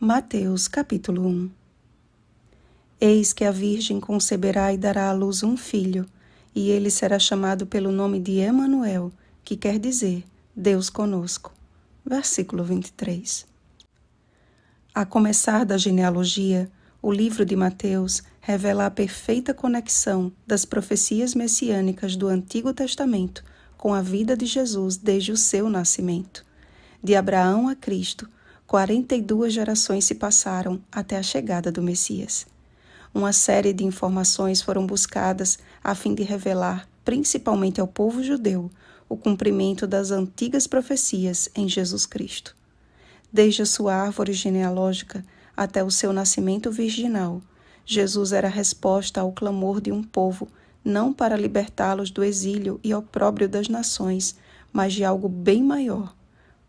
Mateus capítulo 1 Eis que a Virgem conceberá e dará à luz um filho, e ele será chamado pelo nome de Emanuel, que quer dizer Deus conosco. Versículo 23. A começar da genealogia, o livro de Mateus revela a perfeita conexão das profecias messiânicas do Antigo Testamento com a vida de Jesus desde o seu nascimento. De Abraão a Cristo, 42 gerações se passaram até a chegada do Messias. Uma série de informações foram buscadas a fim de revelar, principalmente ao povo judeu, o cumprimento das antigas profecias em Jesus Cristo. Desde a sua árvore genealógica até o seu nascimento virginal, Jesus era a resposta ao clamor de um povo, não para libertá-los do exílio e opróbrio das nações, mas de algo bem maior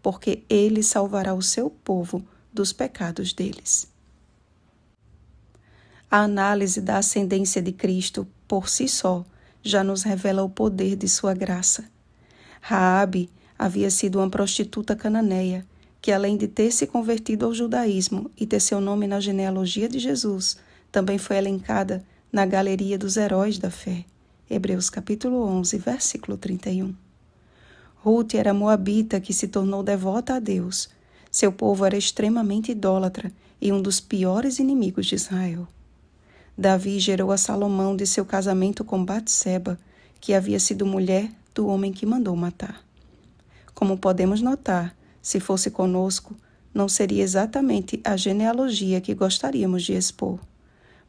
porque ele salvará o seu povo dos pecados deles. A análise da ascendência de Cristo por si só já nos revela o poder de sua graça. Raabe havia sido uma prostituta cananeia que além de ter se convertido ao judaísmo e ter seu nome na genealogia de Jesus, também foi elencada na galeria dos heróis da fé. Hebreus capítulo 11, versículo 31. Ruth era moabita que se tornou devota a Deus. Seu povo era extremamente idólatra e um dos piores inimigos de Israel. Davi gerou a Salomão de seu casamento com Batseba, que havia sido mulher do homem que mandou matar. Como podemos notar, se fosse conosco, não seria exatamente a genealogia que gostaríamos de expor,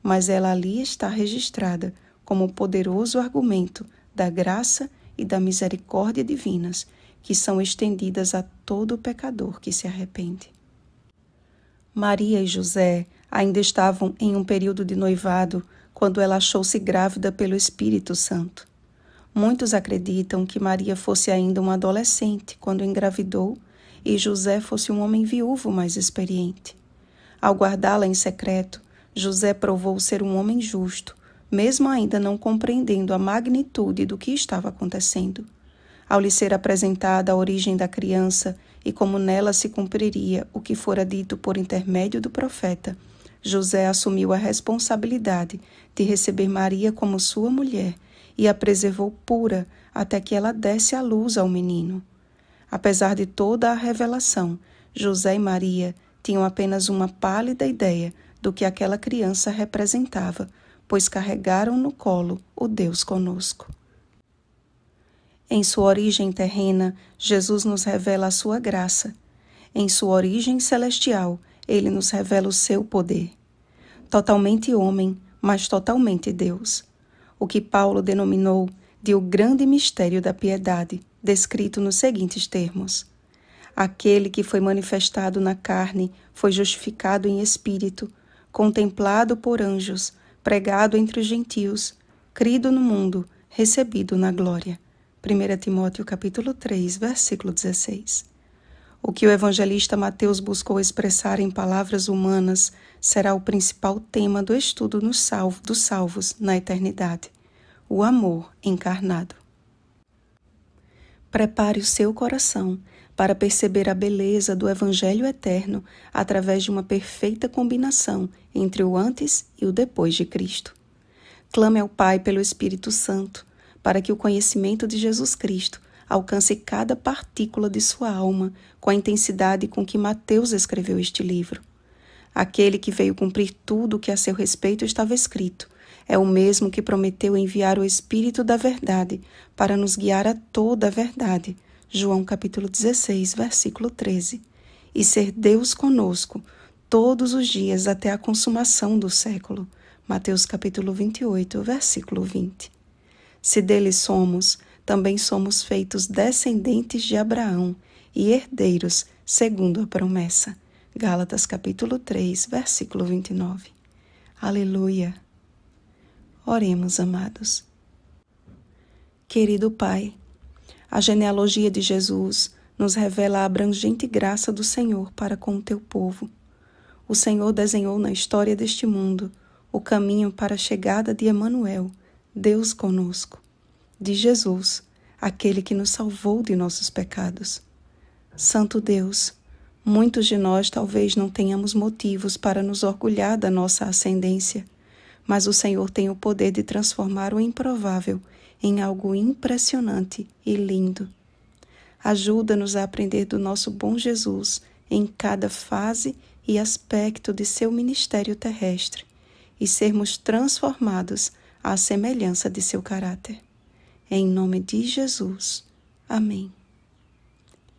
mas ela ali está registrada como poderoso argumento da graça e da misericórdia divinas que são estendidas a todo pecador que se arrepende. Maria e José ainda estavam em um período de noivado quando ela achou-se grávida pelo Espírito Santo. Muitos acreditam que Maria fosse ainda uma adolescente quando engravidou e José fosse um homem viúvo mais experiente. Ao guardá-la em secreto, José provou ser um homem justo mesmo ainda não compreendendo a magnitude do que estava acontecendo. Ao lhe ser apresentada a origem da criança e como nela se cumpriria o que fora dito por intermédio do profeta, José assumiu a responsabilidade de receber Maria como sua mulher e a preservou pura até que ela desse a luz ao menino. Apesar de toda a revelação, José e Maria tinham apenas uma pálida ideia do que aquela criança representava pois carregaram no colo o Deus conosco. Em sua origem terrena, Jesus nos revela a sua graça. Em sua origem celestial, ele nos revela o seu poder. Totalmente homem, mas totalmente Deus. O que Paulo denominou de o grande mistério da piedade, descrito nos seguintes termos: Aquele que foi manifestado na carne foi justificado em espírito, contemplado por anjos pregado entre os gentios, crido no mundo, recebido na glória. 1 Timóteo capítulo 3, versículo 16. O que o evangelista Mateus buscou expressar em palavras humanas será o principal tema do estudo no salvo, dos salvos na eternidade, o amor encarnado. Prepare o seu coração para perceber a beleza do Evangelho eterno através de uma perfeita combinação entre o antes e o depois de Cristo. Clame ao Pai pelo Espírito Santo, para que o conhecimento de Jesus Cristo alcance cada partícula de sua alma com a intensidade com que Mateus escreveu este livro. Aquele que veio cumprir tudo o que a seu respeito estava escrito é o mesmo que prometeu enviar o Espírito da Verdade para nos guiar a toda a verdade João capítulo 16, versículo 13, e ser Deus conosco todos os dias até a consumação do século. Mateus capítulo 28, versículo 20. Se dele somos, também somos feitos descendentes de Abraão e herdeiros segundo a promessa. Gálatas capítulo 3, versículo 29. Aleluia. Oremos, amados. Querido Pai, a genealogia de Jesus nos revela a abrangente graça do Senhor para com o teu povo. O Senhor desenhou na história deste mundo o caminho para a chegada de Emanuel, Deus conosco, de Jesus, aquele que nos salvou de nossos pecados. Santo Deus, muitos de nós talvez não tenhamos motivos para nos orgulhar da nossa ascendência, mas o Senhor tem o poder de transformar o improvável em algo impressionante e lindo. Ajuda-nos a aprender do nosso bom Jesus em cada fase e aspecto de seu ministério terrestre e sermos transformados à semelhança de seu caráter. Em nome de Jesus. Amém.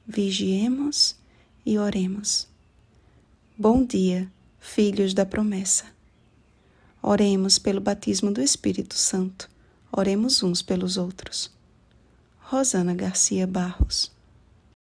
Vigiemos e oremos. Bom dia, filhos da promessa. Oremos pelo batismo do Espírito Santo Oremos uns pelos outros. Rosana Garcia Barros